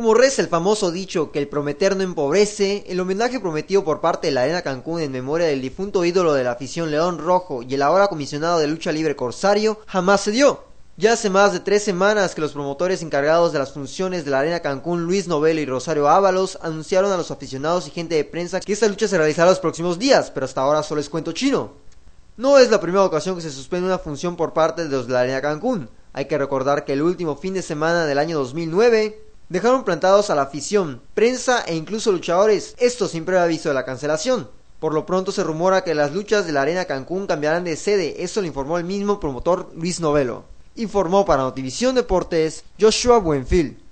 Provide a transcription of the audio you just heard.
Como reza el famoso dicho que el prometer no empobrece, el homenaje prometido por parte de la Arena Cancún en memoria del difunto ídolo de la afición León Rojo y el ahora comisionado de lucha libre Corsario jamás se dio. Ya hace más de tres semanas que los promotores encargados de las funciones de la Arena Cancún, Luis Novelo y Rosario Ábalos, anunciaron a los aficionados y gente de prensa que esta lucha se realizará los próximos días, pero hasta ahora solo es cuento chino. No es la primera ocasión que se suspende una función por parte de los de la Arena Cancún. Hay que recordar que el último fin de semana del año 2009, Dejaron plantados a la afición, prensa e incluso luchadores, esto sin previo aviso de la cancelación. Por lo pronto se rumora que las luchas de la Arena Cancún cambiarán de sede, eso lo informó el mismo promotor Luis Novelo. Informó para Notivisión Deportes Joshua Buenfil.